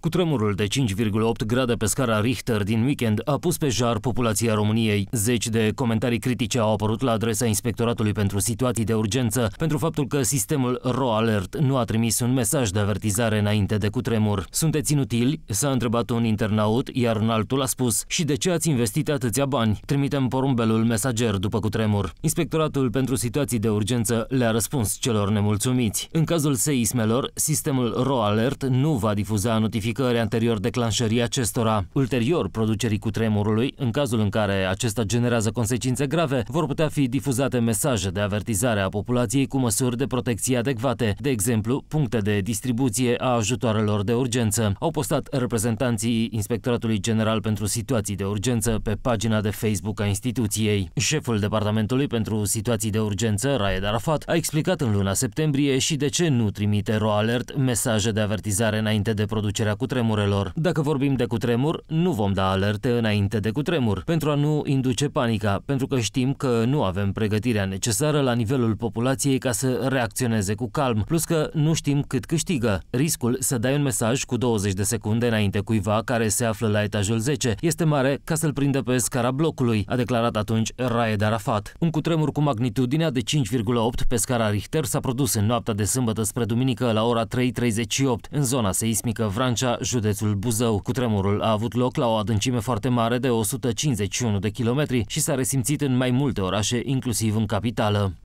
Cutremurul de 5,8 grade pe scara Richter din weekend a pus pe jar populația României. Zeci de comentarii critice au apărut la adresa Inspectoratului pentru Situații de Urgență pentru faptul că sistemul RoAlert nu a trimis un mesaj de avertizare înainte de cutremur. Sunteți inutili? S-a întrebat un internaut, iar un altul a spus și de ce ați investit atâția bani? Trimitem porumbelul mesager după cutremur. Inspectoratul pentru Situații de Urgență le-a răspuns celor nemulțumiți. În cazul seismelor, sistemul RoAlert nu va difuza notificări modificări anterior declanșării acestora. Ulterior, producerii cu tremurului, în cazul în care acesta generează consecințe grave, vor putea fi difuzate mesaje de avertizare a populației cu măsuri de protecție adecvate, de exemplu, puncte de distribuție a ajutoarelor de urgență. Au postat reprezentanții Inspectoratului General pentru Situații de Urgență pe pagina de Facebook a instituției. Șeful Departamentului pentru Situații de Urgență, Raed Arafat, a explicat în luna septembrie și de ce nu trimite RoAlert mesaje de avertizare înainte de producerea cutremurelor. Dacă vorbim de cutremur, nu vom da alerte înainte de cutremur, pentru a nu induce panica, pentru că știm că nu avem pregătirea necesară la nivelul populației ca să reacționeze cu calm, plus că nu știm cât câștigă. Riscul să dai un mesaj cu 20 de secunde înainte cuiva care se află la etajul 10 este mare ca să-l prindă pe scara blocului, a declarat atunci Raed Arafat. Un cutremur cu magnitudinea de 5,8 pe scara Richter s-a produs în noaptea de sâmbătă spre duminică la ora 3.38 în zona seismică Vrancea, Tulcea, județul Buzău. Cutremurul a avut loc la o adâncime foarte mare de 151 de kilometri și s-a resimțit în mai multe orașe, inclusiv în capitală.